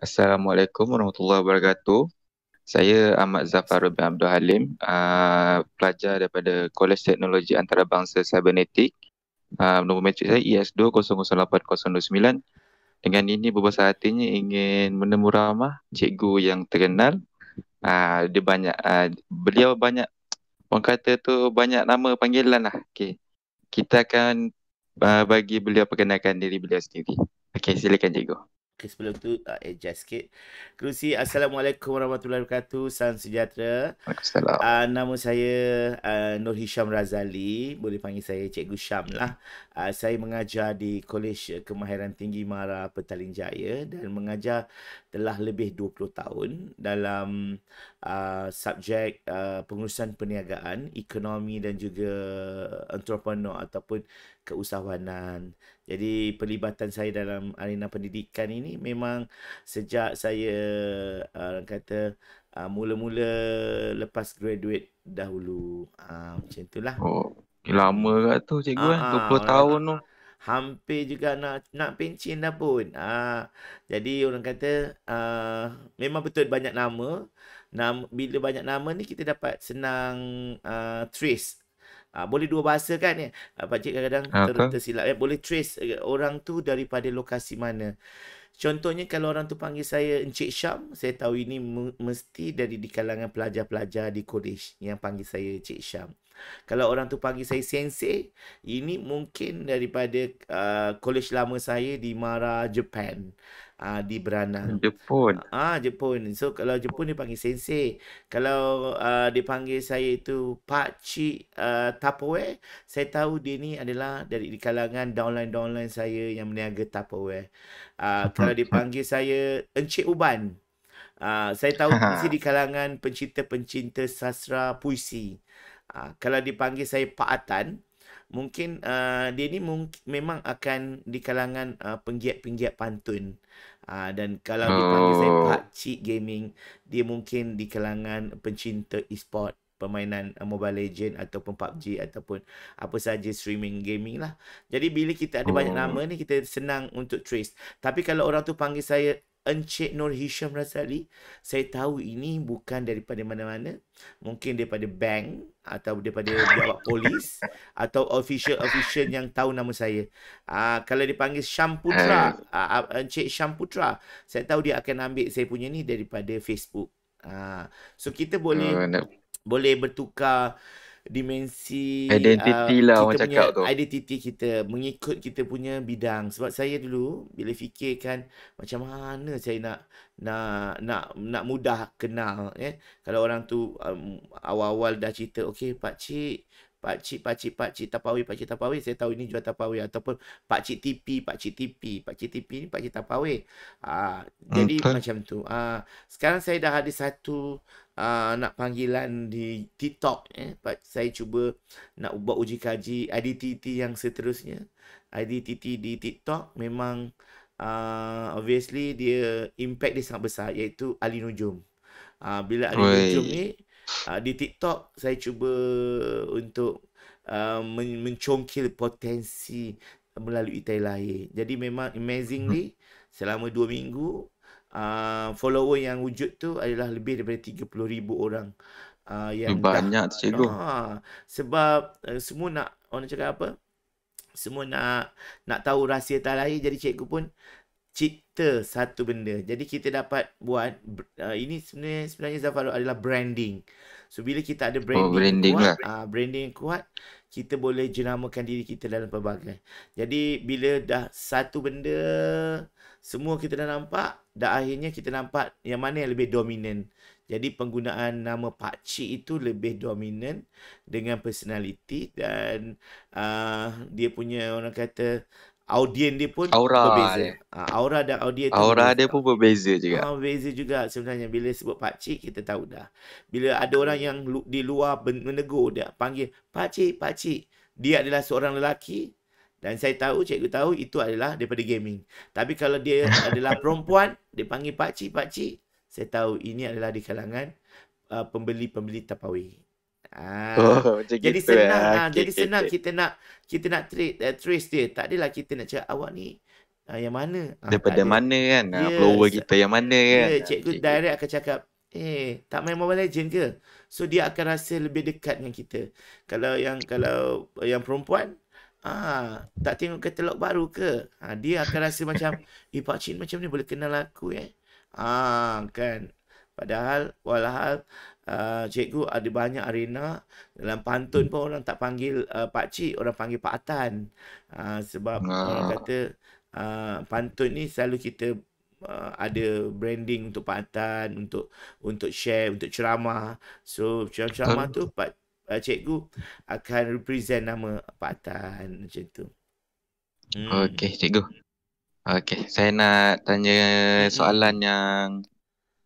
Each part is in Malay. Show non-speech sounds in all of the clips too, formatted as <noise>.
Assalamualaikum warahmatullahi wabarakatuh. Saya Ahmad Zafar bin Abdul Halim, uh, pelajar daripada College Teknologi Antarabangsa Cybernetic. Uh, nombor metrik saya is e 2008029 Dengan ini berbahasa hatinya ingin menemu ramah cikgu yang terkenal. Uh, dia banyak, uh, beliau banyak, orang kata tu banyak nama panggilan lah. Okay. Kita akan uh, bagi beliau perkenalkan diri beliau sendiri. Okay, silakan cikgu. Okay, sebelum tu uh, adjust sikit. Kerusi, Assalamualaikum warahmatullahi wabarakatuh. Salam sejahtera. Waalaikumsalam. Uh, nama saya uh, Nur Hisham Razali. Boleh panggil saya Cikgu Syam lah. Uh, saya mengajar di Kolej Kemahiran Tinggi Mara Petaling Jaya dan mengajar telah lebih 20 tahun dalam uh, subjek uh, pengurusan perniagaan, ekonomi dan juga entrepreneur ataupun keusahawanan jadi pelibatan saya dalam arena pendidikan ini memang sejak saya ah, orang uh, kata uh, mula-mula lepas graduate dahulu. Ah uh, macam itulah. Oh, lama kat tu cikgu kan uh, 20 tahun tu. Hampir juga nak nak pencin dah pun. uh, jadi orang kata uh, memang betul banyak nama. Nama bila banyak nama ni kita dapat senang uh, trace Ha, boleh dua bahasa kan ya. Ha, Pak cik kadang-kadang ha, ter- tersilap. Ya, boleh trace eh, orang tu daripada lokasi mana. Contohnya kalau orang tu panggil saya Encik Syam, saya tahu ini mesti dari di kalangan pelajar-pelajar di kolej yang panggil saya Encik Syam. Kalau orang tu panggil saya Sensei, ini mungkin daripada uh, ah, kolej lama saya di Mara, Japan uh, di beranak. Hmm, Jepun. Ah, uh, Jepun. So kalau Jepun dia panggil sensei. Kalau uh, dia panggil saya itu Pak Cik uh, Tupperware, saya tahu dia ni adalah dari di kalangan downline-downline saya yang meniaga Tapoe. Uh, hmm, hmm, kalau dia panggil saya Encik Uban, Uh, saya tahu dia <laughs> di kalangan pencinta-pencinta sastra puisi. Uh, kalau dipanggil saya Pak Atan, mungkin uh, dia ni mung- memang akan di kalangan uh, penggiat-penggiat pantun. Uh, dan kalau dipanggil saya oh. Pak Cik Gaming, dia mungkin di kalangan pencinta e-sport permainan eh, Mobile Legend ataupun PUBG ataupun apa saja streaming gaming lah. Jadi bila kita ada oh. banyak nama ni kita senang untuk trace. Tapi kalau orang tu panggil saya Encik Nur Hisham Razali. Saya tahu ini bukan daripada mana-mana. Mungkin daripada bank atau daripada jawab <laughs> polis atau official-official yang tahu nama saya. Uh, kalau dipanggil Syamputra, uh, eh. ah, ah, Encik Syamputra, saya tahu dia akan ambil saya punya ni daripada Facebook. Uh, so kita boleh uh, no. boleh bertukar dimensi identiti uh, lah orang cakap tu identiti kita mengikut kita punya bidang sebab saya dulu bila fikirkan macam mana saya nak nak nak nak mudah kenal eh? kalau orang tu um, awal-awal dah cerita okey pak cik pak cik pak cik pak cik tapawi pak cik tapawi saya tahu ini jual tapawi ataupun pak cik tipi pak cik tipi pak cik tipi ni pak cik tapawi ah hmm, jadi okay. macam tu ah sekarang saya dah ada satu ah, nak panggilan di TikTok eh pak saya cuba nak ubah uji kaji IDTT yang seterusnya IDTT di TikTok memang ah, obviously dia impact dia sangat besar iaitu Ali Nujum ah, bila Ali Oi. Nujum ni uh, di TikTok saya cuba untuk uh, mencongkil potensi melalui tayar lahir. Jadi memang amazingly hmm. selama dua minggu uh, follower yang wujud tu adalah lebih daripada ribu orang. Uh, yang banyak tu cikgu. Uh, sebab uh, semua nak orang cakap apa? Semua nak nak tahu rahsia tayar lahir jadi cikgu pun cipta satu benda. Jadi kita dapat buat uh, ini sebenarnya sebenarnya Zafarul adalah branding. So bila kita ada oh, branding, oh, branding kuat, lah. uh, branding yang kuat, kita boleh jenamakan diri kita dalam pelbagai. Jadi bila dah satu benda semua kita dah nampak, dah akhirnya kita nampak yang mana yang lebih dominan. Jadi penggunaan nama Pak Cik itu lebih dominan dengan personaliti dan uh, dia punya orang kata audien dia pun aura berbeza. Dia. Ah, aura dan audien Aura dia pun berbeza juga. Ha, berbeza juga sebenarnya bila sebut pak kita tahu dah. Bila ada orang yang di luar menegur dia panggil pak cik Dia adalah seorang lelaki dan saya tahu cikgu tahu itu adalah daripada gaming. Tapi kalau dia <laughs> adalah perempuan dia panggil pak cik Saya tahu ini adalah di kalangan uh, pembeli-pembeli tapawi. Ah, oh, <laughs> eh. ah, jadi senang, ya. ha, okay, jadi okay, senang okay. kita nak kita nak trace, uh, trace dia. Tak adalah kita nak cakap awak ni uh, yang mana. Daripada mana kan? Yeah, follower kita yang mana yeah, kan? Cikgu okay, direct akan cakap, eh tak main Mobile Legend ke? So dia akan rasa lebih dekat dengan kita. Kalau yang kalau yang perempuan, ah tak tengok katalog baru ke? Ha, dia akan rasa macam, <laughs> eh pakcik macam ni boleh kenal aku eh? Ah kan? Padahal, walahal, uh, cikgu ada banyak arena dalam pantun pun orang tak panggil uh, pak cik orang panggil pak atan uh, sebab nah. orang kata uh, pantun ni selalu kita uh, ada branding untuk pak atan untuk untuk share untuk ceramah so ceramah-ceramah tu pak uh, cikgu akan represent nama pak atan macam tu hmm. okey cikgu okey saya nak tanya soalan yang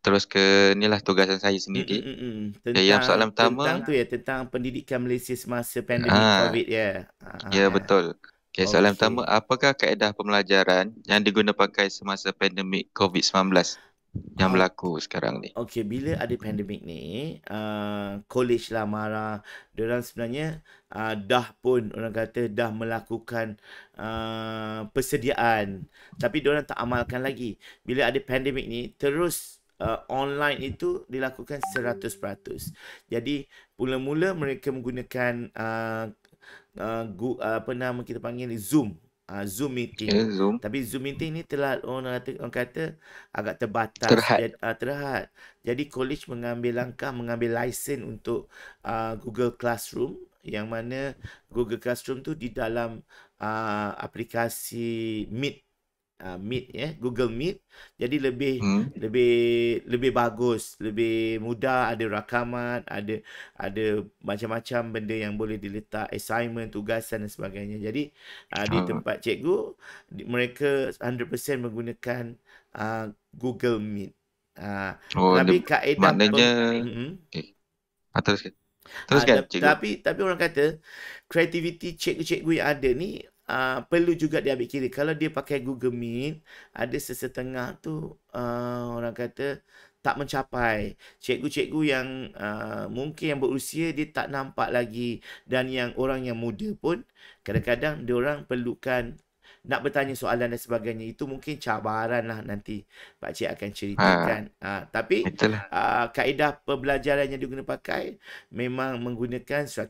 terus ke lah tugasan saya sendiri. Mm, mm, mm. Ya, tentang, yang soalan pertama tentang tu ya tentang pendidikan Malaysia semasa pandemik ha, COVID ya. Ha, ya betul. Okay, okay. soalan pertama apakah kaedah pembelajaran yang diguna pakai semasa pandemik COVID-19 yang ah. berlaku sekarang ni? Okay, bila ada pandemik ni, uh, college lah marah dan sebenarnya uh, dah pun orang kata dah melakukan uh, persediaan tapi dia tak amalkan lagi. Bila ada pandemik ni terus uh, online itu dilakukan 100%. Jadi mula-mula mereka menggunakan uh, uh, uh apa nama kita panggil Zoom Uh, Zoom meeting. Yeah, Zoom. Tapi Zoom meeting ni telah orang kata, orang kata agak terbatas. Terhad. Jadi, uh, terhad. Jadi college mengambil langkah mengambil lesen untuk uh, Google Classroom yang mana Google Classroom tu di dalam uh, aplikasi Meet uh, Meet ya, yeah? Google Meet. Jadi lebih hmm. lebih lebih bagus, lebih mudah ada rakaman, ada ada macam-macam benda yang boleh diletak assignment, tugasan dan sebagainya. Jadi uh, di ah. tempat cikgu di, mereka 100% menggunakan uh, Google Meet. Uh, oh, tapi de- kaedah maknanya mm-hmm. eh, atas ah, Teruskan, uh, Tapi tapi orang kata kreativiti cikgu-cikgu yang ada ni uh, perlu juga diambil kira kalau dia pakai Google Meet ada sesetengah tu uh, orang kata tak mencapai cikgu-cikgu yang uh, mungkin yang berusia dia tak nampak lagi dan yang orang yang muda pun kadang-kadang dia orang perlukan nak bertanya soalan dan sebagainya itu mungkin cabaran lah nanti Pak Cik akan ha. ceritakan. Ha, lah. ha, tapi uh, kaedah pembelajaran yang diguna pakai memang menggunakan 100%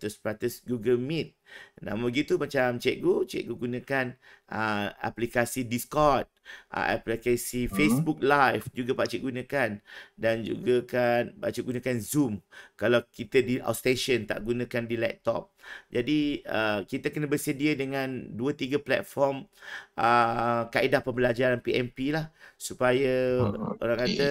Google Meet. Namun begitu macam cikgu, cikgu gunakan uh, aplikasi Discord, uh, aplikasi uh-huh. Facebook Live juga Pak Cik gunakan dan juga kan Pak Cik gunakan Zoom kalau kita di outstation tak gunakan di laptop. Jadi uh, kita kena bersedia dengan dua tiga platform uh, kaedah pembelajaran PMP lah supaya uh-huh. orang kata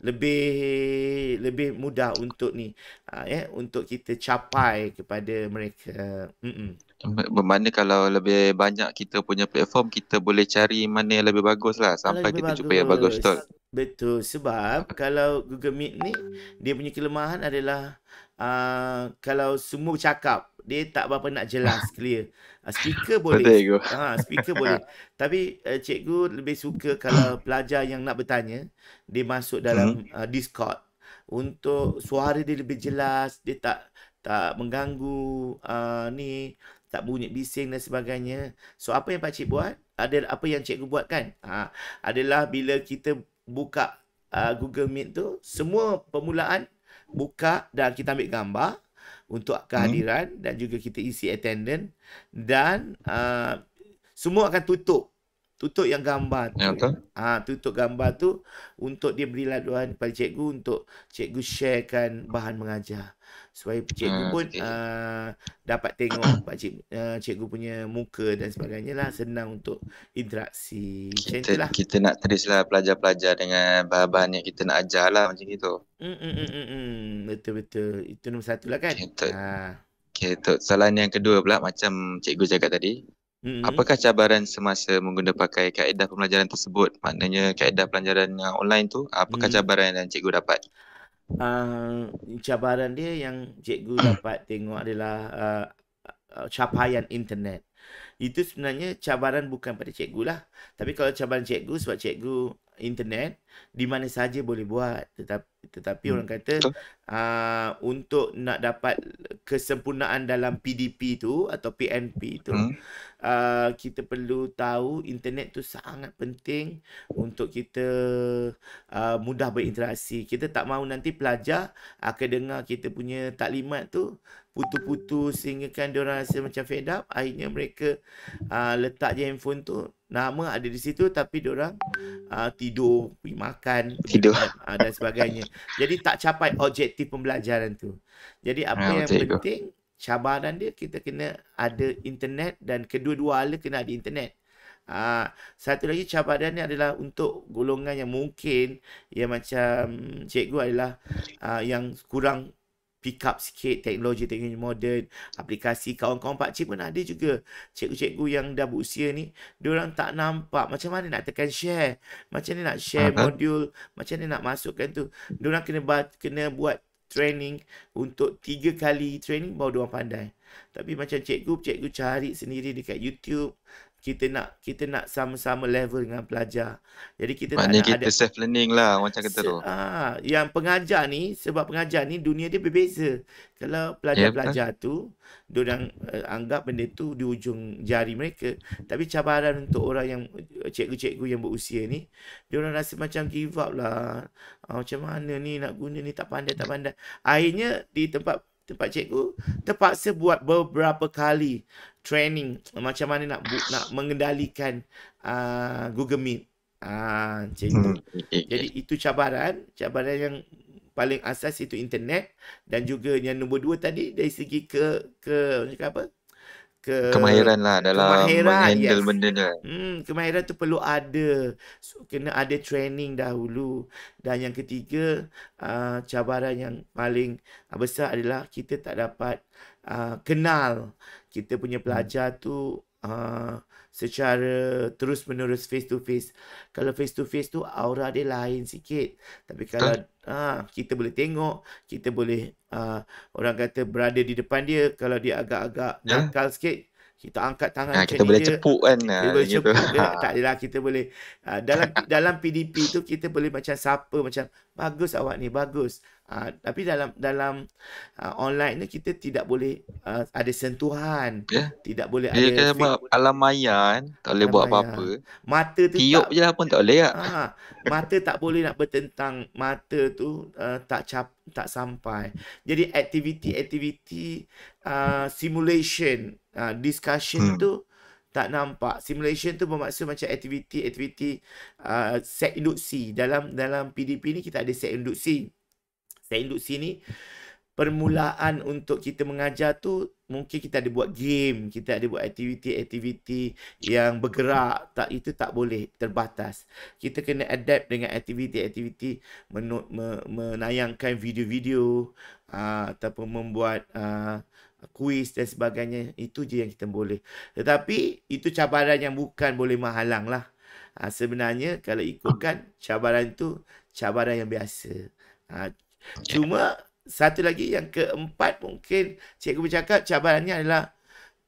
lebih lebih mudah untuk ni uh, ya yeah, untuk kita capai kepada mereka. Mm-mm. Bermakna kalau lebih banyak kita punya platform Kita boleh cari mana yang lebih bagus lah Sampai kita bagus. jumpa yang bagus tu Betul sebab kalau Google Meet ni Dia punya kelemahan adalah uh, Kalau semua cakap Dia tak berapa nak jelas <laughs> clear ah, Speaker boleh Betul, ha, <laughs> Speaker boleh <laughs> Tapi uh, cikgu lebih suka kalau pelajar yang nak bertanya Dia masuk dalam hmm. uh, Discord Untuk suara dia lebih jelas Dia tak tak mengganggu uh, ni tak bunyi bising dan sebagainya. So apa yang Pak pakcik buat? Ada apa yang cikgu buat kan? Ha, adalah bila kita buka uh, Google Meet tu, semua permulaan buka dan kita ambil gambar untuk hmm. kehadiran hmm. dan juga kita isi attendant dan uh, semua akan tutup tutup yang gambar tu. Ya, ha, tutup gambar tu untuk dia beri laduan kepada cikgu untuk cikgu sharekan bahan mengajar. Supaya cikgu ah, pun hmm, uh, dapat tengok <coughs> pak cik, uh, cikgu punya muka dan sebagainya lah senang untuk interaksi. Kita, macam kita nak trace lah pelajar-pelajar dengan bahan-bahan yang kita nak ajar lah macam itu. Mm, mm, mm, Betul-betul. Itu nombor satu lah kan? Okay, Tok. Okay, Soalan yang kedua pula macam cikgu cakap tadi. Mm-hmm. Apakah cabaran semasa menggunakan pakai kaedah pembelajaran tersebut? Maknanya kaedah pembelajaran online tu, apakah mm-hmm. cabaran yang cikgu dapat? Uh, cabaran dia yang cikgu dapat tengok adalah uh, capaian internet. Itu sebenarnya cabaran bukan pada cikgu lah. Tapi kalau cabaran cikgu sebab cikgu internet di mana saja boleh buat. Tetapi, tetapi hmm. orang kata uh, untuk nak dapat kesempurnaan dalam PDP tu atau PNP tu hmm. uh, kita perlu tahu internet tu sangat penting untuk kita uh, mudah berinteraksi. Kita tak mahu nanti pelajar akan dengar kita punya taklimat tu putu-putu sehingga kan diorang rasa macam fed up akhirnya mereka mereka uh, letak je handphone tu nama ada di situ tapi dia orang uh, ah, tidur, pergi makan, tidur uh, dan sebagainya. Jadi tak capai objektif pembelajaran tu. Jadi apa ya, yang penting itu. cabaran dia kita kena ada internet dan kedua-dua ala kena ada internet. Uh, satu lagi cabaran ni adalah untuk golongan yang mungkin yang macam cikgu adalah uh, yang kurang pick up sikit teknologi teknologi moden aplikasi kawan-kawan pak cik pun ada juga cikgu-cikgu yang dah berusia ni orang tak nampak macam mana nak tekan share macam mana nak share uh modul macam mana nak masukkan tu dia diorang kena buat kena buat training untuk tiga kali training baru diorang pandai tapi macam cikgu cikgu cari sendiri dekat YouTube kita nak kita nak sama-sama level dengan pelajar. Jadi kita Maknanya tak nak kita ada kita self learning lah macam kata tu. Ah, yang pengajar ni sebab pengajar ni dunia dia berbeza. Kalau pelajar-pelajar yeah, tu dorang uh, eh, anggap benda tu di ujung jari mereka, tapi cabaran untuk orang yang eh, cikgu-cikgu yang berusia ni, dorang rasa macam give up lah. Oh, macam mana ni nak guna ni tak pandai tak pandai. Akhirnya di tempat tempat cikgu terpaksa buat beberapa kali training macam mana nak bu- nak mengendalikan uh, Google Meet. Ah, uh, hmm. Jadi itu cabaran, cabaran yang paling asas itu internet dan juga yang nombor dua tadi dari segi ke ke apa? ke kemahiran lah dalam kemahiran, handle yes. benda ni. Hmm, kemahiran tu perlu ada. So, kena ada training dahulu. Dan yang ketiga, uh, cabaran yang paling besar adalah kita tak dapat uh, kenal kita punya hmm. pelajar tu uh, secara terus menerus face to face. Kalau face to face tu aura dia lain sikit. Tapi kalau ha. Ha, kita boleh tengok, kita boleh uh, orang kata berada di depan dia kalau dia agak-agak ya. nakal sikit, kita angkat tangan ha, kita boleh dia. cepuk kan kita uh, boleh gitu. cepuk <laughs> tak adalah kita boleh uh, dalam dalam PDP tu kita boleh macam siapa macam bagus awak ni bagus uh, tapi dalam dalam uh, online ni kita tidak boleh uh, ada sentuhan yeah. tidak boleh dia ada buat alam maya kan tak boleh buat apa-apa mata tu tiup je lah pun tak boleh lah. Uh, mata tak boleh nak bertentang mata tu uh, tak cap tak sampai jadi aktiviti-aktiviti uh, simulation uh, discussion hmm. tu tak nampak simulation tu bermaksud macam aktiviti aktiviti uh, ah, set induksi dalam dalam PDP ni kita ada set induksi set induksi ni permulaan untuk kita mengajar tu mungkin kita ada buat game kita ada buat aktiviti aktiviti yang bergerak tak itu tak boleh terbatas kita kena adapt dengan aktiviti aktiviti men- men- menayangkan video-video uh, ataupun membuat uh, kuis dan sebagainya. Itu je yang kita boleh. Tetapi itu cabaran yang bukan boleh menghalang lah. Ha, sebenarnya kalau ikutkan cabaran itu cabaran yang biasa. Ha, cuma satu lagi yang keempat mungkin cikgu bercakap cabarannya adalah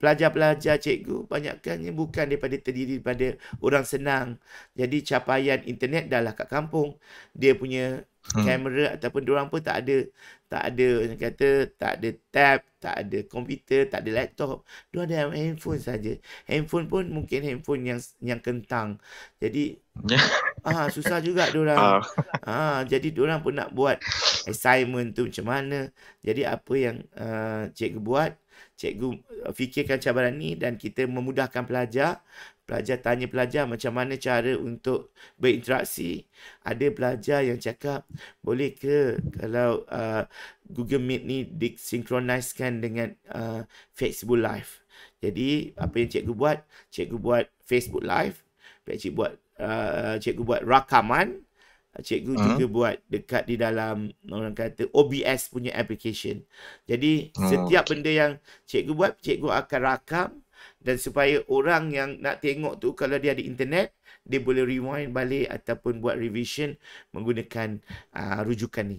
pelajar-pelajar cikgu banyakkannya bukan daripada terdiri daripada orang senang. Jadi capaian internet dah lah kat kampung. Dia punya hmm. kamera ataupun diorang pun tak ada tak ada yang kata tak ada tab, tak ada komputer, tak ada laptop. Dia ada handphone saja. Handphone pun mungkin handphone yang yang kentang. Jadi <laughs> ah susah juga dia orang. Ah. ah jadi dia orang pun nak buat assignment tu macam mana. Jadi apa yang uh, cikgu buat? Cikgu fikirkan cabaran ni dan kita memudahkan pelajar Pelajar tanya pelajar macam mana cara untuk berinteraksi. Ada pelajar yang cakap, boleh ke kalau uh, Google Meet ni disinkronaskan dengan uh, Facebook Live. Jadi, apa yang cikgu buat? Cikgu buat Facebook Live. Pihak cikgu buat uh, cikgu buat rakaman. Cikgu uh-huh. juga buat dekat di dalam orang kata OBS punya application. Jadi, uh, setiap benda yang cikgu buat, cikgu akan rakam dan supaya orang yang nak tengok tu kalau dia ada internet dia boleh rewind balik ataupun buat revision menggunakan uh, rujukan ni.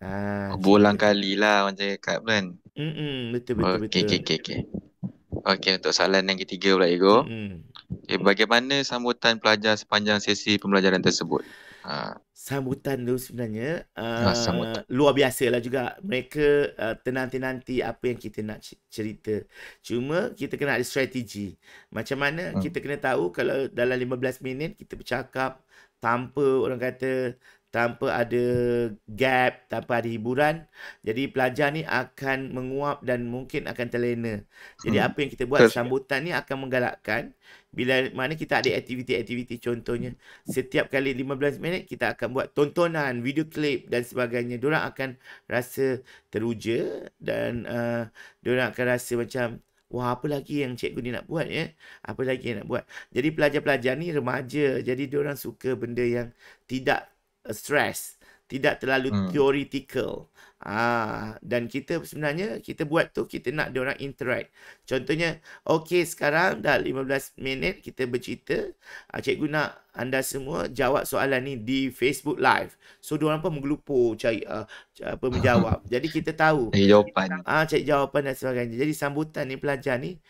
Ah, oh, Bulan kali lah orang cakap kan. Hmm, betul betul betul. Okey okey okey. Okay. Okey untuk soalan yang ketiga pula Ego. Mm. Okay, eh, bagaimana sambutan pelajar sepanjang sesi pembelajaran tersebut? ha. sambutan tu sebenarnya ha, luar biasa lah juga mereka uh, tenanti-nanti apa yang kita nak cerita cuma kita kena ada strategi macam mana ha. kita kena tahu kalau dalam 15 minit kita bercakap tanpa orang kata tanpa ada gap, tanpa ada hiburan, jadi pelajar ni akan menguap dan mungkin akan terlena. Jadi hmm. apa yang kita buat sambutan ni akan menggalakkan bila mana kita ada aktiviti-aktiviti contohnya setiap kali 15 minit kita akan buat tontonan video klip dan sebagainya diorang akan rasa teruja dan uh, diorang akan rasa macam wah apa lagi yang cikgu ni nak buat ya apa lagi yang nak buat jadi pelajar-pelajar ni remaja jadi diorang suka benda yang tidak stress tidak terlalu hmm. theoretical. Ah dan kita sebenarnya kita buat tu kita nak dia orang interact. Contohnya okey sekarang dah 15 minit kita bercerita. Ah, cikgu nak anda semua jawab soalan ni di Facebook live. So dia orang pun menggelupur cari uh, apa menjawab. <laughs> Jadi kita tahu jawapan. Ah cari jawapan dan sebagainya. Jadi sambutan ni pelajar ni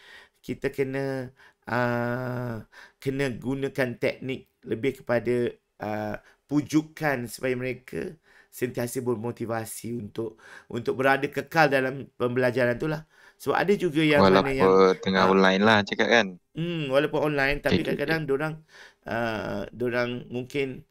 kita kena uh, kena gunakan teknik lebih kepada uh, pujukan supaya mereka sentiasa bermotivasi untuk untuk berada kekal dalam pembelajaran itulah. Sebab ada juga yang walaupun mana yang tengah uh, online lah cakap kan. Hmm walaupun online tapi kadang-kadang orang uh, ah, orang mungkin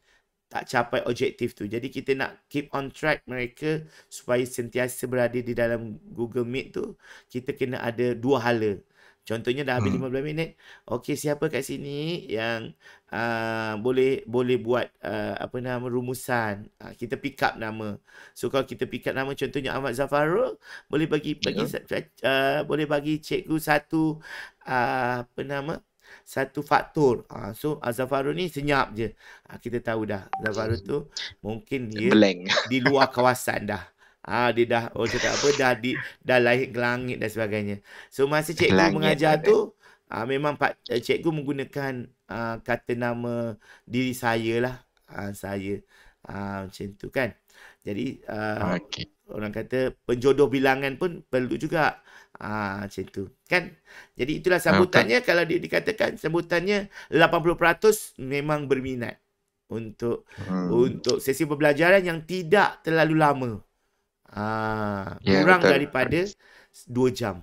tak capai objektif tu. Jadi kita nak keep on track mereka supaya sentiasa berada di dalam Google Meet tu, kita kena ada dua hala. Contohnya dah habis hmm. 15 minit. Okey, siapa kat sini yang uh, boleh boleh buat uh, apa nama rumusan. Uh, kita pick up nama. So kalau kita pick up nama contohnya Ahmad Zafarul, boleh bagi bagi uh, boleh bagi cikgu satu uh, apa nama? Satu faktor. Uh, so Zafarul ni senyap je. Uh, kita tahu dah Zafarul hmm. tu mungkin dia Blank. di luar kawasan dah. Ah ha, dia dah oh cakap apa dah di dah lahir gelangit dan sebagainya. So masa cikgu gelangit mengajar tu ah memang pak eh, cikgu menggunakan ha, kata nama diri saya lah. Ah ha, saya ah ha, macam tu kan. Jadi ha, ah, okay. orang kata penjodoh bilangan pun perlu juga ah ha, macam tu kan. Jadi itulah sambutannya okay. kalau dia dikatakan sambutannya 80% memang berminat untuk hmm. untuk sesi pembelajaran yang tidak terlalu lama. Ah, ya, kurang yeah, daripada 2 jam.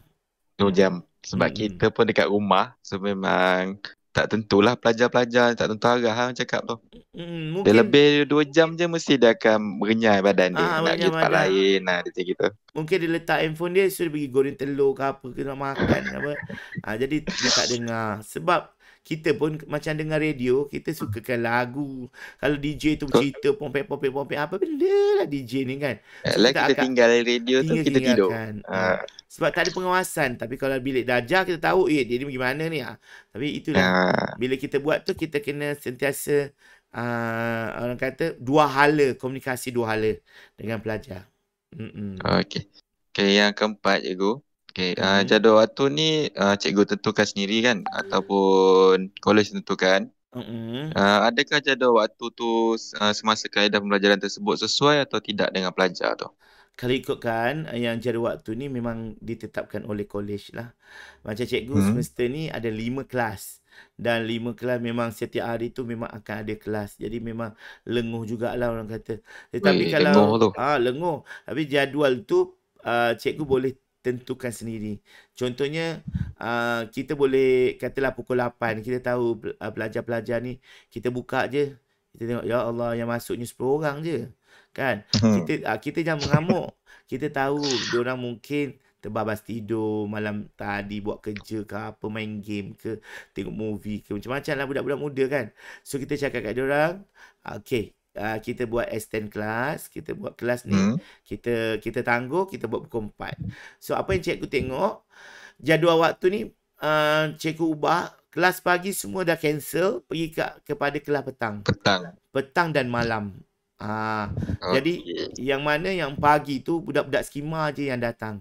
2 jam. Sebab hmm. kita pun dekat rumah, so memang tak tentulah pelajar-pelajar tak tentu arah hang ha, cakap tu. Hmm, Dia lebih 2 jam je mesti dia akan merenyai badan dia. Ah, nak pergi tempat lain lah dia cakap gitu. Mungkin dia letak handphone dia, so dia pergi goreng telur ke apa, ke nak makan apa. <laughs> ah, jadi dia tak dengar. Sebab kita pun macam dengar radio, kita sukakan lagu. Kalau DJ tu cerita pompek pompek pompek apa benda lah DJ ni kan. Kalau eh, kita, kita tinggal radio tinggal, tu kita tinggalkan. tidur. Ah, ha. Sebab tak ada pengawasan. Tapi kalau bilik darjah kita tahu eh dia ni bagaimana ni. Ha. Tapi itulah. Ha. Bila kita buat tu kita kena sentiasa uh, orang kata dua hala, komunikasi dua hala dengan pelajar. Mm-mm. Okay. Okay yang keempat cikgu. Uh, Okay, eh, hmm. uh, jadual waktu ni uh, cikgu tentukan sendiri kan ataupun kolej tentukan. hmm Uh, adakah jadual waktu tu uh, semasa kaedah pembelajaran tersebut sesuai atau tidak dengan pelajar tu? Kalau ikutkan yang jadual waktu ni memang ditetapkan oleh kolej lah. Macam cikgu hmm. semester ni ada lima kelas. Dan lima kelas memang setiap hari tu memang akan ada kelas. Jadi memang lenguh jugalah orang kata. Tetapi Wee, kalau lenguh Ha, lenguh. Tapi jadual tu uh, cikgu boleh tentukan sendiri. Contohnya uh, kita boleh katalah pukul 8 kita tahu uh, ah, pelajar-pelajar ni kita buka je kita tengok ya Allah yang masuknya 10 orang je. Kan? Hmm. Kita uh, kita jangan mengamuk. kita tahu dia orang mungkin terbabas tidur malam tadi buat kerja ke apa main game ke tengok movie ke macam-macam lah budak-budak muda kan. So kita cakap kat dia orang, okay, Ah, kita buat S10 kelas, kita buat kelas ni, hmm. kita kita tangguh, kita buat pukul 4. So apa yang cikgu tengok, jadual waktu ni uh, cikgu ubah, kelas pagi semua dah cancel, pergi ke, kepada kelas petang. Petang. Petang dan malam. Ha. Uh, okay. Jadi yang mana yang pagi tu budak-budak skima je yang datang.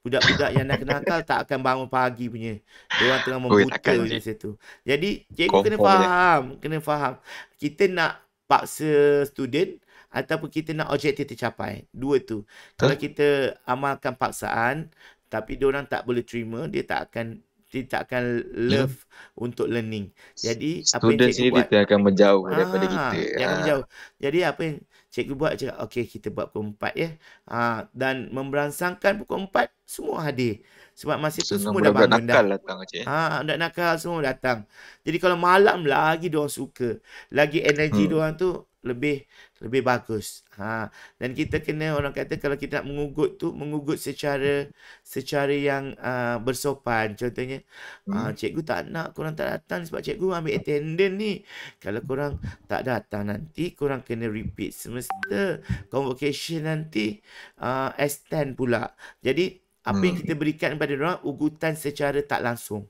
Budak-budak yang nak kenakal <laughs> tak akan bangun pagi punya. Dia tengah membuta di situ. Jadi, cikgu Kompon kena faham. Dia. Kena faham. Kita nak paksa student ataupun kita nak objektif tercapai. Dua tu. Huh? Kalau kita amalkan paksaan tapi dia orang tak boleh terima, dia tak akan dia tak akan hmm. love yeah. untuk learning. Jadi student apa yang cikgu buat? Student akan menjauh ah, daripada kita. Dia akan ah. menjauh. Jadi apa yang cikgu buat? Cakap, okay, kita buat pukul 4 ya. Ah, dan memberansangkan pukul 4, semua hadir. Sebab masa Senang tu semua dah bangun dah. Datang, eh? ha, nak nakal semua datang. Jadi kalau malam lagi dia orang suka. Lagi energi hmm. dia orang tu lebih lebih bagus. Ha. Dan kita kena orang kata kalau kita nak mengugut tu mengugut secara secara yang uh, bersopan. Contohnya, ah, hmm. uh, cikgu tak nak korang tak datang sebab cikgu ambil attendance ni. Kalau korang tak datang nanti korang kena repeat semester convocation nanti uh, extend pula. Jadi apa hmm. yang kita berikan kepada orang ugutan secara tak langsung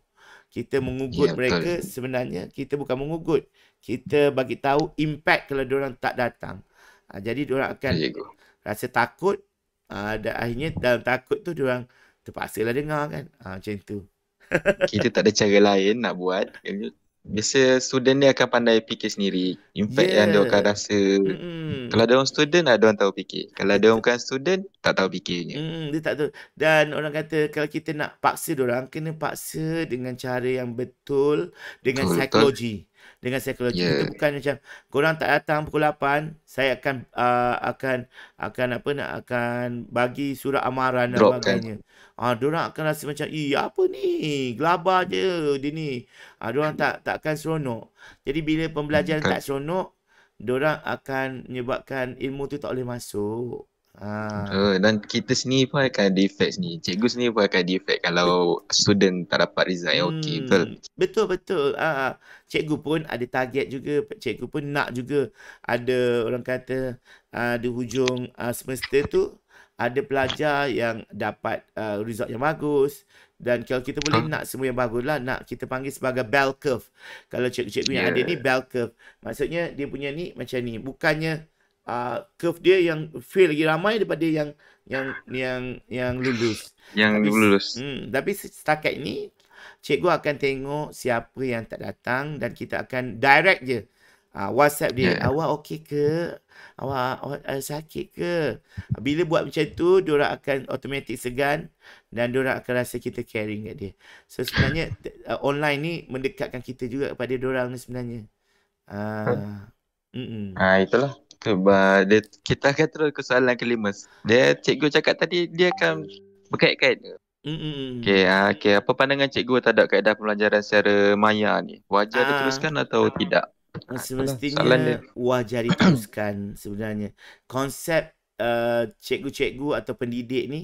kita mengugut ya, mereka betul. sebenarnya kita bukan mengugut kita bagi tahu impact kalau orang tak datang ha, jadi orang akan ya, rasa takut uh, dan akhirnya dalam takut tu orang terpaksa lah dengar kan ha, macam tu kita tak ada cara lain nak buat biasa student ni akan pandai fikir sendiri in yeah. yang dia akan rasa Mm-mm. kalau dia orang student ada lah, orang tahu fikir kalau dia orang bukan student tak tahu fikirnya hmm dia tak tahu dan orang kata kalau kita nak paksa dia orang kena paksa dengan cara yang betul dengan betul, psikologi betul dengan psikologi yeah. kita ya. bukan macam korang tak datang pukul 8 saya akan uh, akan akan apa nak akan bagi surat amaran dan sebagainya. Ah uh, diorang akan rasa macam ih apa ni gelabah je dia ni. Ah uh, tak takkan akan seronok. Jadi bila pembelajaran hmm, tak seronok diorang akan menyebabkan ilmu tu tak boleh masuk. Ah. Uh, dan kita sendiri pun akan defect ni. Cikgu sendiri pun akan defect kalau student tak dapat result yang hmm. okey. Betul? betul, betul. Uh, cikgu pun ada target juga. Cikgu pun nak juga ada orang kata uh, di hujung uh, semester tu ada pelajar yang dapat uh, result yang bagus. Dan kalau kita boleh huh? nak semua yang bagus lah, nak kita panggil sebagai bell curve. Kalau cikgu-cikgu yeah. yang ada ni bell curve. Maksudnya dia punya ni macam ni. Bukannya Ah, curve dia yang fail lagi ramai daripada yang yang yang yang lulus. Yang tapi, lulus. Hmm, tapi setakat ini cikgu akan tengok siapa yang tak datang dan kita akan direct je. Uh, WhatsApp dia, yeah. awak okey ke? Awak, awak uh, sakit ke? Bila buat macam tu, dia akan automatik segan dan dia akan rasa kita caring kat dia. So sebenarnya uh, <laughs> online ni mendekatkan kita juga kepada dia ni sebenarnya. Ah. Uh, hmm. Ah uh, itulah. Sebab dia, kita akan terus ke soalan kelima. Dia cikgu cakap tadi dia akan berkait-kait. Mm-mm. Okay, ah, okay. Apa pandangan cikgu terhadap kaedah pembelajaran secara maya ni? Wajar Aa, diteruskan ah. atau tidak? Ah, semestinya dia. wajar diteruskan sebenarnya. Konsep uh, cikgu-cikgu atau pendidik ni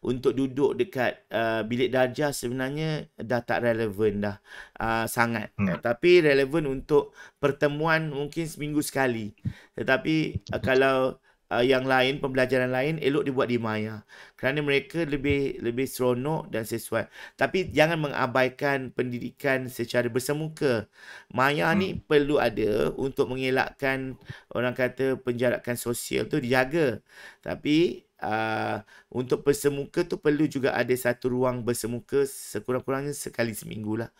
untuk duduk dekat uh, bilik darjah sebenarnya dah tak relevan dah uh, sangat hmm. tapi relevan untuk pertemuan mungkin seminggu sekali tetapi uh, kalau uh, yang lain pembelajaran lain elok dibuat di maya kerana mereka lebih lebih seronok dan sesuai tapi jangan mengabaikan pendidikan secara bersemuka maya hmm. ni perlu ada untuk mengelakkan orang kata penjarakan sosial tu dijaga tapi Ah, untuk bersemuka tu perlu juga ada satu ruang bersemuka sekurang-kurangnya sekali seminggu lah.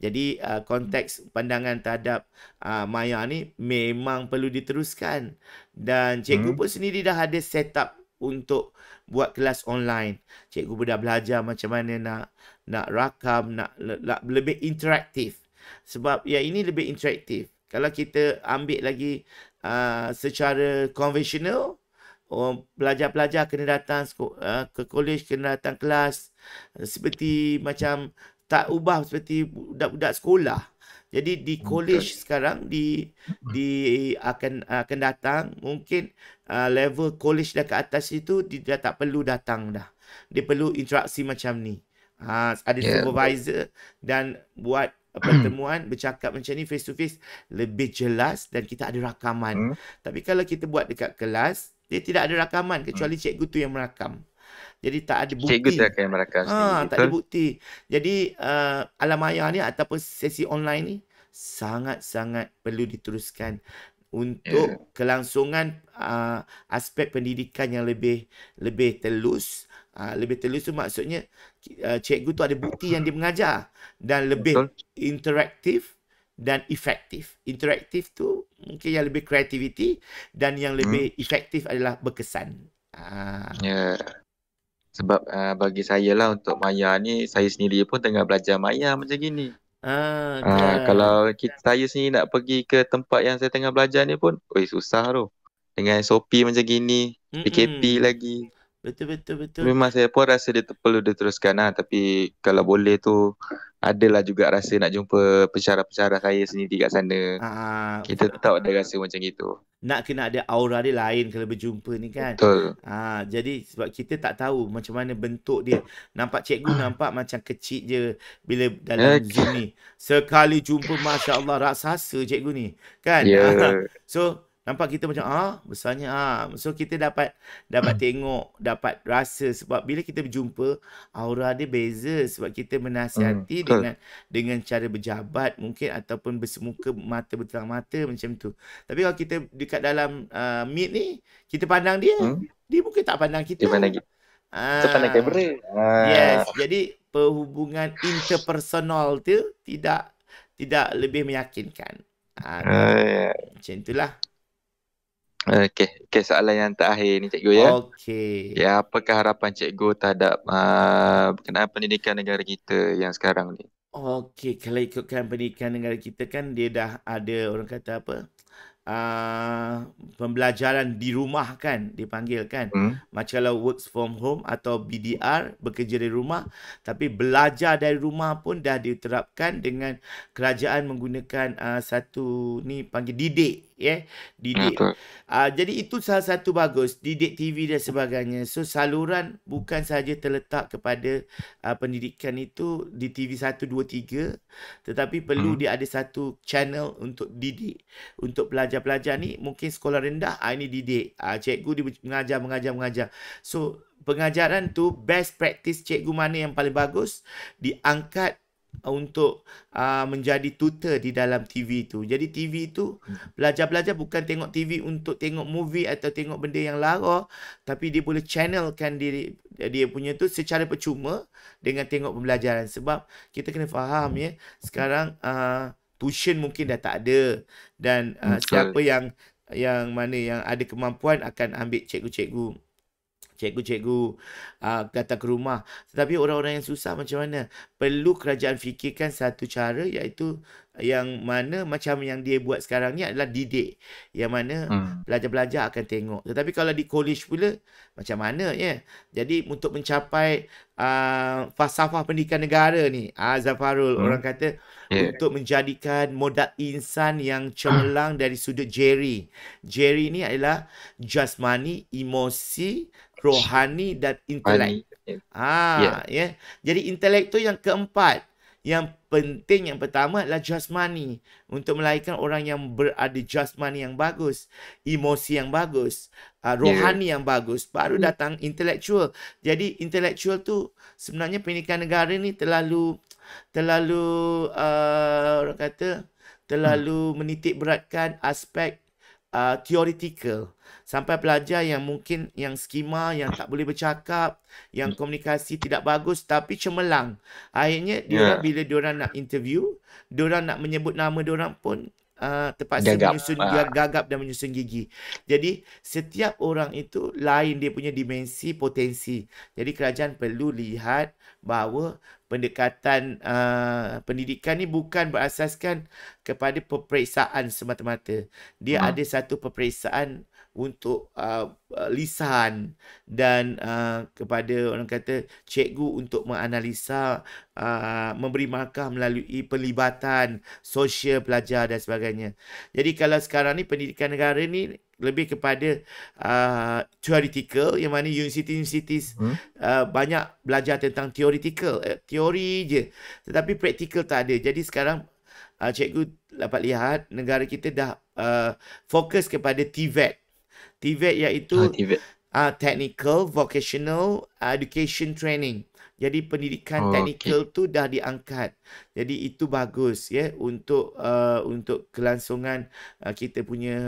Jadi uh, konteks pandangan terhadap uh, maya ni memang perlu diteruskan. Dan cikgu hmm. pun sendiri dah ada set up untuk buat kelas online. Cikgu pun dah belajar macam mana nak nak rakam, nak, nak lebih interaktif. Sebab ya ini lebih interaktif. Kalau kita ambil lagi uh, secara konvensional, orang pelajar-pelajar kena datang eh, ke kolej kena datang kelas eh, seperti macam tak ubah seperti budak-budak sekolah. Jadi di kolej hmm, sekarang di hmm. di akan akan datang mungkin uh, level kolej dah ke atas itu dia dah tak perlu datang dah. Dia perlu interaksi macam ni. Uh, ada yeah, ya, supervisor dan buat pertemuan <clears throat> bercakap macam ni face to face lebih jelas dan kita ada rakaman. Hmm? Tapi kalau kita buat dekat kelas dia tidak ada rakaman hmm. kecuali hmm. cikgu tu yang merakam. Jadi tak ada bukti. Cikgu tu akan merakam. Ha, sendiri. tak ada bukti. Jadi uh, alam maya ni ataupun sesi online ni sangat-sangat perlu diteruskan untuk yeah. kelangsungan uh, aspek pendidikan yang lebih lebih telus. Uh, lebih telus tu maksudnya uh, cikgu tu ada bukti yang dia mengajar dan lebih Betul. interaktif dan efektif. Interaktif tu mungkin yang lebih kreativiti dan yang lebih hmm. efektif adalah berkesan. Ah. Yeah. Sebab uh, bagi saya lah untuk maya ni saya sendiri pun tengah belajar maya macam gini. Ah, ah, kalau kita, saya sendiri nak pergi ke tempat yang saya tengah belajar ni pun Weh susah tu Dengan SOP macam gini Mm-mm. lagi Betul betul betul. Memang saya pun rasa dia perlu teruskan. lah tapi kalau boleh tu adalah juga rasa nak jumpa pencara-pencara saya sendiri kat sana. Ha, kita tetap ada rasa macam itu. Nak kena ada aura dia lain kalau berjumpa ni kan. Betul. Ha, jadi sebab kita tak tahu macam mana bentuk dia. Nampak cikgu ah. nampak macam kecil je bila dalam okay. Eh. zoom ni. Sekali jumpa Masya Allah raksasa cikgu ni. Kan? Yeah. Ha, <laughs> so Nampak kita macam ah besarnya ah. So kita dapat dapat <clears throat> tengok, dapat rasa sebab bila kita berjumpa aura dia beza sebab kita menasihati hmm. dengan dengan cara berjabat mungkin ataupun bersemuka mata bertelang mata macam tu. Tapi kalau kita dekat dalam uh, meet ni, kita pandang dia, hmm? dia mungkin tak pandang kita. Dia pandang kita. Ah. pandang kamera. Ah. Yes, jadi perhubungan interpersonal tu tidak tidak lebih meyakinkan. Ah, ah, ya. Macam itulah. Okey, eh, okay, soalan yang terakhir ni cikgu ya. Okey. Ya, apakah harapan cikgu terhadap uh, berkenaan pendidikan negara kita yang sekarang ni? Okey, kalau ikutkan pendidikan negara kita kan dia dah ada orang kata apa? Uh, pembelajaran di rumah kan dipanggil kan hmm. macam kalau works from home atau BDR bekerja di rumah tapi belajar dari rumah pun dah diterapkan dengan kerajaan menggunakan uh, satu ni panggil didik yeah? Didik uh, Jadi itu salah satu bagus Didik TV dan sebagainya So saluran bukan saja terletak kepada uh, pendidikan itu Di TV 1, 2, 3 Tetapi perlu hmm. dia ada satu channel untuk didik Untuk pelajar-pelajar ni Mungkin sekolah rendah, uh, ini didik uh, Cikgu dia mengajar, mengajar, mengajar So pengajaran tu best practice cikgu mana yang paling bagus diangkat Uh, untuk uh, menjadi tutor di dalam TV tu. Jadi TV tu belajar-belajar bukan tengok TV untuk tengok movie atau tengok benda yang lara tapi dia boleh channelkan diri dia punya tu secara percuma dengan tengok pembelajaran sebab kita kena faham ya sekarang uh, tuition mungkin dah tak ada dan uh, siapa yang yang mana yang ada kemampuan akan ambil cikgu-cikgu cikgu-cikgu uh, ah, datang ke rumah. Tetapi orang-orang yang susah macam mana? Perlu kerajaan fikirkan satu cara iaitu yang mana macam yang dia buat sekarang ni adalah didik. Yang mana hmm. pelajar-pelajar akan tengok. Tetapi kalau di college pula macam mana ya? Yeah? Jadi untuk mencapai uh, falsafah pendidikan negara ni, uh, Zafarul hmm. orang kata yeah. untuk menjadikan modal insan yang cemerlang hmm. dari sudut Jerry. Jerry ni adalah jasmani, emosi rohani dan intelek. Ya. Ah, ya. Yeah. Jadi intelek tu yang keempat. Yang penting yang pertama adalah jasmani untuk melahirkan orang yang berada jasmani yang bagus, emosi yang bagus, uh, rohani yeah. yang bagus baru hmm. datang intelektual. Jadi intelektual tu sebenarnya pendidikan negara ni terlalu terlalu uh, orang kata terlalu hmm. menitik beratkan aspek uh, theoretical sampai pelajar yang mungkin yang skema yang tak boleh bercakap yang hmm. komunikasi tidak bagus tapi cemerlang akhirnya dia yeah. bila diorang nak interview diorang nak menyebut nama diorang pun uh, terpaksa gagap. menyusun dia ah. gagap dan menyusun gigi jadi setiap orang itu lain dia punya dimensi potensi jadi kerajaan perlu lihat bahawa pendekatan uh, pendidikan ni bukan berasaskan kepada peperiksaan semata-mata. Dia ha. ada satu peperiksaan untuk uh, lisan dan uh, kepada orang kata cikgu untuk menganalisa uh, memberi markah melalui pelibatan sosial pelajar dan sebagainya. Jadi kalau sekarang ni pendidikan negara ni lebih kepada uh, theoretical yang mana universiti-universiti hmm? uh, banyak belajar tentang theoretical uh, teori je tetapi practical tak ada jadi sekarang uh, cikgu dapat lihat negara kita dah uh, fokus kepada TVET TVET iaitu e ha, ah, TVET uh, technical vocational education training. Jadi pendidikan oh, teknikal okay. tu dah diangkat. Jadi itu bagus ya untuk uh, untuk kelangsungan uh, kita punya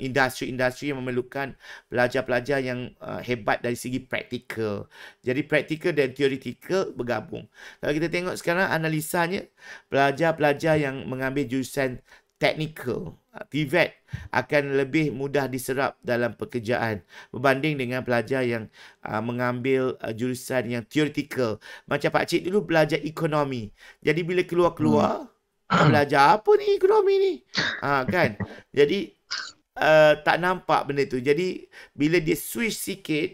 industri-industri yang memerlukan pelajar-pelajar yang uh, hebat dari segi praktikal. Jadi praktikal dan teoritikal bergabung. Kalau kita tengok sekarang analisanya pelajar-pelajar yang mengambil jurusan technical pivot akan lebih mudah diserap dalam pekerjaan berbanding dengan pelajar yang uh, mengambil uh, jurusan yang theoretical macam pak cik dulu belajar ekonomi jadi bila keluar-keluar hmm. belajar apa ni ekonomi ni uh, kan jadi uh, tak nampak benda tu jadi bila dia switch sikit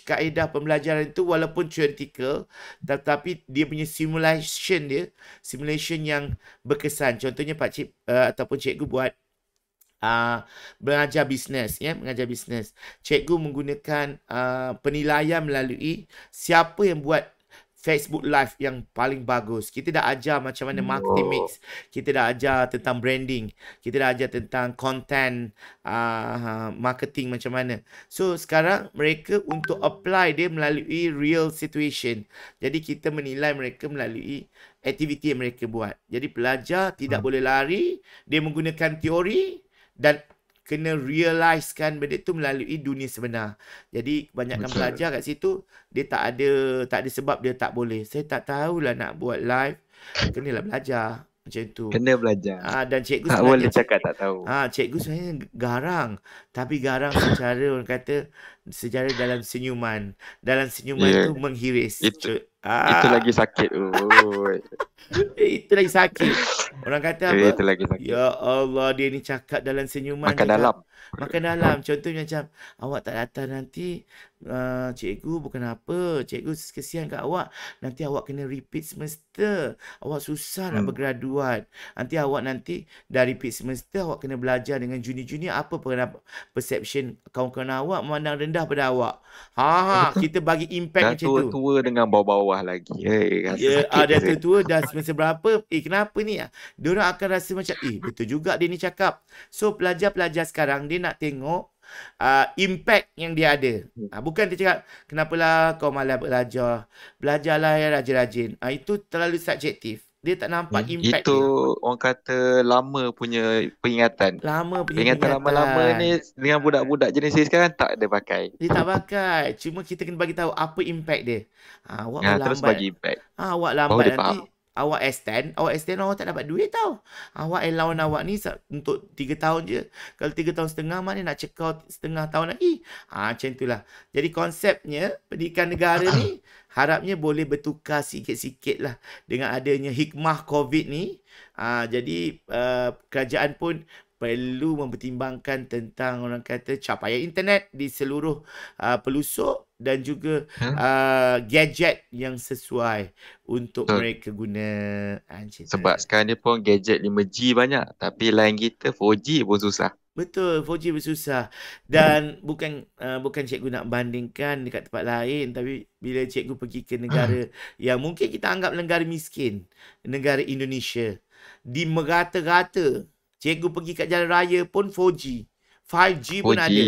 kaedah pembelajaran itu walaupun theoretical tetapi dia punya simulation dia simulation yang berkesan contohnya pak cik uh, ataupun cikgu buat uh, belajar bisnes ya yeah? mengajar bisnes cikgu menggunakan uh, penilaian melalui siapa yang buat Facebook live yang paling bagus. Kita dah ajar macam mana marketing mix. Kita dah ajar tentang branding. Kita dah ajar tentang content uh, marketing macam mana. So sekarang mereka untuk apply dia melalui real situation. Jadi kita menilai mereka melalui aktiviti yang mereka buat. Jadi pelajar tidak hmm. boleh lari. Dia menggunakan teori dan kena realisekan benda tu melalui dunia sebenar. Jadi kebanyakan Macam pelajar kat situ dia tak ada tak ada sebab dia tak boleh. Saya tak tahulah nak buat live kena lah belajar macam tu. Kena belajar. Ah ha, dan cikgu tak boleh cakap tak tahu. Ah ha, cikgu sebenarnya garang tapi garang secara orang kata sejarah dalam senyuman. Dalam senyuman yeah. tu menghiris. Itu, itu ah. lagi sakit. <laughs> itu lagi sakit. Orang kata apa? Itu lagi sakit. Ya Allah, dia ni cakap dalam senyuman. Makan dalam. Kan? Makan dalam. Contoh macam, awak tak datang nanti, uh, cikgu bukan apa. Cikgu kesian kat awak. Nanti awak kena repeat semester. Awak susah hmm. nak bergraduan. Nanti awak nanti dah repeat semester, awak kena belajar dengan junior-junior. Apa perception kawan-kawan awak memandang rendah rendah pada awak. Ha ha kita bagi impact macam tua, tu. Dah tua dengan bawah-bawah lagi. Hey, eh, ya, ah, dah tua, tua dah semester berapa? Eh kenapa ni? Ah, dia akan rasa macam eh betul juga dia ni cakap. So pelajar-pelajar sekarang dia nak tengok uh, impact yang dia ada. Uh, bukan dia cakap kenapalah kau malah belajar. Belajarlah yang rajin-rajin. Uh, itu terlalu subjektif dia tak nampak hmm, impact itu dia. orang kata lama punya peringatan lama punya peringatan lama-lama ni dengan budak-budak jenis ni sekarang tak ada pakai dia tak pakai cuma kita kena bagi tahu apa impact dia ha, awak ha, ah, lambat terus bagi impact ha, awak lambat oh, nanti Awak S10, awak S10 awak tak dapat duit tau. Awak allowance awak ni untuk 3 tahun je. Kalau 3 tahun setengah mana nak check out setengah tahun lagi. Ha, macam itulah. Jadi konsepnya pendidikan negara ni <coughs> harapnya boleh bertukar sikit-sikit lah. Dengan adanya hikmah COVID ni. Ha, jadi uh, kerajaan pun perlu mempertimbangkan tentang orang kata capaian internet di seluruh uh, pelusuk dan juga huh? Ha? uh, gadget yang sesuai untuk so, mereka guna Anjir. Ah, sebab sekarang ni pun gadget 5G banyak tapi lain kita 4G pun susah betul 4G pun susah dan hmm. bukan uh, bukan cikgu nak bandingkan dekat tempat lain tapi bila cikgu pergi ke negara huh? Hmm. yang mungkin kita anggap negara miskin negara Indonesia di merata-rata cikgu pergi kat jalan raya pun 4G 5G, 4G. pun ada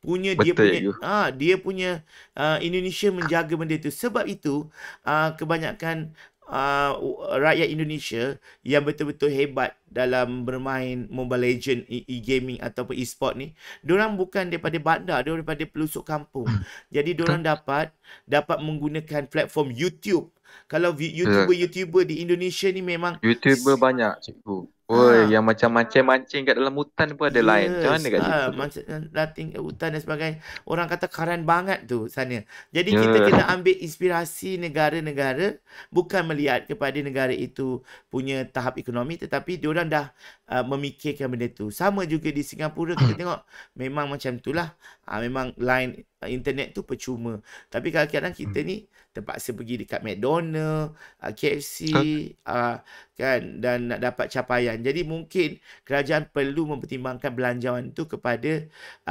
punya Betul ha, dia punya ah dia punya uh, Indonesia menjaga benda itu sebab itu uh, kebanyakan uh, rakyat Indonesia yang betul-betul hebat dalam bermain Mobile Legend e, e-gaming ataupun e-sport ni diorang bukan daripada bandar diorang daripada pelusuk kampung hmm. jadi diorang dapat dapat menggunakan platform YouTube kalau YouTuber-YouTuber di Indonesia ni memang YouTuber banyak cikgu Woi, ha. Ah. yang macam macam mancing kat dalam hutan pun ada yes. lain. Macam mana kat ha. situ? Ha, mancing kat hutan dan sebagainya. Orang kata keren banget tu sana. Jadi yeah. kita ya. kena ambil inspirasi negara-negara bukan melihat kepada negara itu punya tahap ekonomi tetapi diorang dah uh, memikirkan benda tu. Sama juga di Singapura kita <clears throat> tengok memang macam itulah. Ha, memang lain internet tu percuma. Tapi kadang-kadang kita hmm. ni terpaksa pergi dekat McDonald's, ah, KFC huh? Ah. Ah, kan dan nak dapat capaian. Jadi mungkin kerajaan perlu mempertimbangkan belanjawan itu kepada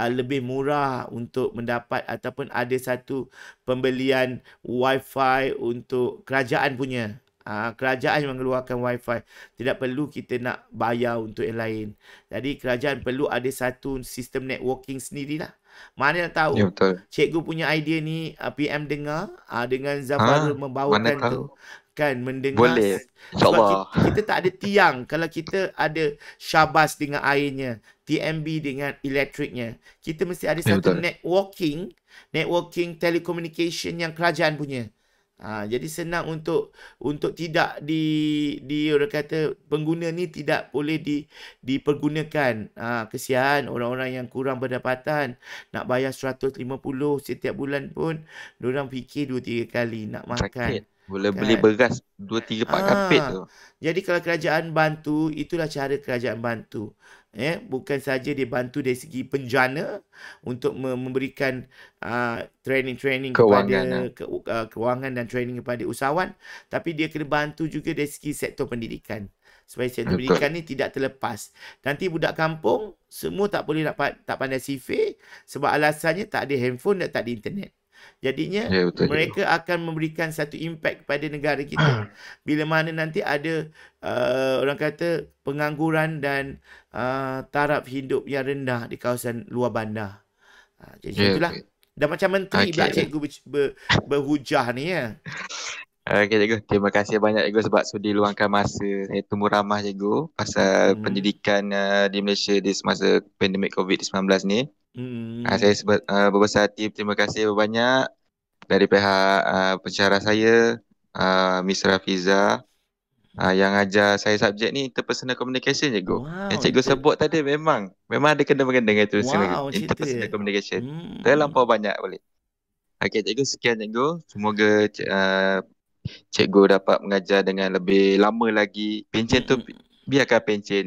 lebih murah untuk mendapat ataupun ada satu pembelian Wi-Fi untuk kerajaan punya. Kerajaan yang mengeluarkan Wi-Fi tidak perlu kita nak bayar untuk yang lain. Jadi kerajaan perlu ada satu sistem networking sendirilah. lah. Mana nak tahu. Ya, betul. Cikgu punya idea ni uh, PM dengar uh, dengan Zafar ha? membawakan tu. Kan mendengar. Boleh. Sebab kita, kita tak ada tiang <laughs> kalau kita ada syabas dengan airnya, TMB dengan elektriknya. Kita mesti ada ya, satu betul. networking, networking telecommunication yang kerajaan punya. Ha, jadi senang untuk untuk tidak di di orang kata pengguna ni tidak boleh di dipergunakan. Ha, kesian orang-orang yang kurang pendapatan nak bayar 150 setiap bulan pun orang fikir dua tiga kali nak makan. Kapit. Boleh kan? beli beras 2 3 4 kapit tu. Jadi kalau kerajaan bantu itulah cara kerajaan bantu ya bukan saja dia bantu dari segi penjana untuk memberikan ah, training-training uh, kepada ah. ke, uh, kewangan dan training kepada usahawan tapi dia kena bantu juga dari segi sektor pendidikan supaya sektor Betul. pendidikan ni tidak terlepas nanti budak kampung semua tak boleh nak tak pandai sifir sebab alasannya tak ada handphone dan tak ada internet Jadinya ya, betul mereka juga. akan memberikan satu impact kepada negara kita. <clears throat> Bila mana nanti ada uh, orang kata pengangguran dan uh, taraf hidup yang rendah di kawasan luar bandar. Uh, jadi ya, itulah. Okay. Dan macam menteri okay, biar cikgu ber, ber, berhujah ni ya. Okay cikgu. Terima kasih banyak cikgu sebab sudi luangkan masa saya temu ramah cikgu pasal hmm. pendidikan uh, di Malaysia di semasa pandemik COVID-19 ni. Ah, hmm. Saya sebut, uh, ah, berbesar hati terima kasih banyak dari pihak uh, ah, pencara saya, uh, Miss Rafiza uh, yang ajar saya subjek ni interpersonal communication cikgu. Wow, yang cikgu cik. sebut tadi memang memang ada kena mengena dengan itu wow, sini. Interpersonal cik. communication. Hmm. Terlampau banyak boleh. Okey cikgu sekian cikgu. Semoga cik, uh, cikgu dapat mengajar dengan lebih lama lagi. Pencen hmm. tu hmm. biarkan pencen.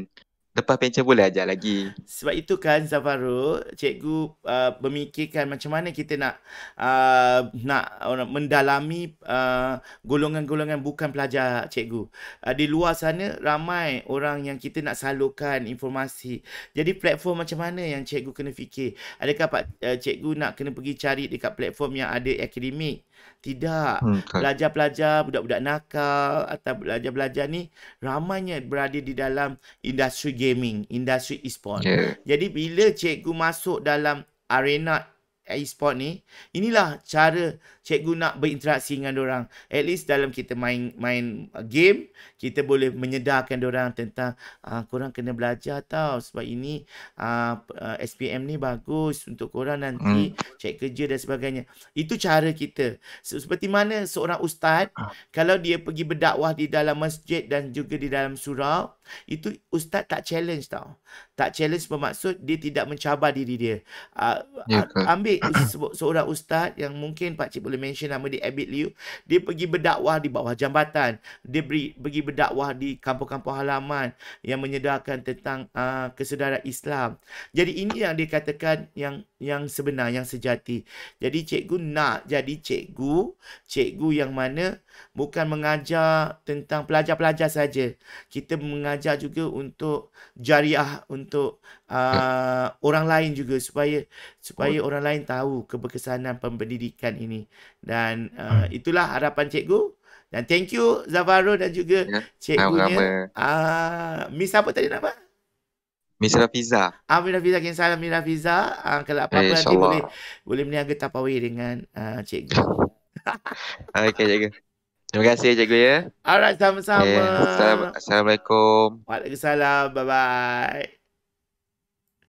Lepas pencen boleh ajar lagi. Sebab itu kan Zafaru, cikgu uh, memikirkan macam mana kita nak uh, nak uh, mendalami uh, golongan-golongan bukan pelajar cikgu. Uh, di luar sana ramai orang yang kita nak salurkan informasi. Jadi platform macam mana yang cikgu kena fikir? Adakah uh, cikgu nak kena pergi cari dekat platform yang ada akademik? Tidak. Pelajar-pelajar, hmm, budak-budak nakal atau pelajar-pelajar ni ramanya berada di dalam industri gaming, industri e-sport. Yeah. Jadi bila cikgu masuk dalam arena e-sport ni, inilah cara cikgu nak berinteraksi dengan orang. At least dalam kita main main uh, game, kita boleh menyedarkan orang tentang uh, korang kena belajar tau sebab ini uh, uh SPM ni bagus untuk korang nanti hmm. cek kerja dan sebagainya. Itu cara kita. Seperti mana seorang ustaz ah. kalau dia pergi berdakwah di dalam masjid dan juga di dalam surau, itu ustaz tak challenge tau. Tak challenge bermaksud dia tidak mencabar diri dia. Uh, ya, ambil is seorang ustaz yang mungkin Pak Cik boleh mention nama dia Abid Liu. Dia pergi berdakwah di bawah jambatan. Dia beri, pergi berdakwah di kampung-kampung halaman yang menyedarkan tentang uh, kesedaran Islam. Jadi ini yang dikatakan yang yang sebenar, yang sejati. Jadi cikgu nak jadi cikgu, cikgu yang mana bukan mengajar tentang pelajar-pelajar saja. Kita mengajar juga untuk jariah, untuk uh, orang lain juga supaya supaya uh. orang lain tahu keberkesanan pembendidikan ini dan uh, uh. itulah harapan cikgu dan thank you Zavaro dan juga yeah. cikgunya ah uh, miss apa tadi nama Miss Rafiza. Ah, Miss Rafiza. Kini salam Miss Rafiza. Ah, kalau apa-apa eh, nanti boleh, boleh meniaga tapawi dengan uh, cikgu. <laughs> Okey, cikgu. Terima kasih, cikgu ya. Alright, sama-sama. Eh, assalamualaikum. Waalaikumsalam. Bye-bye.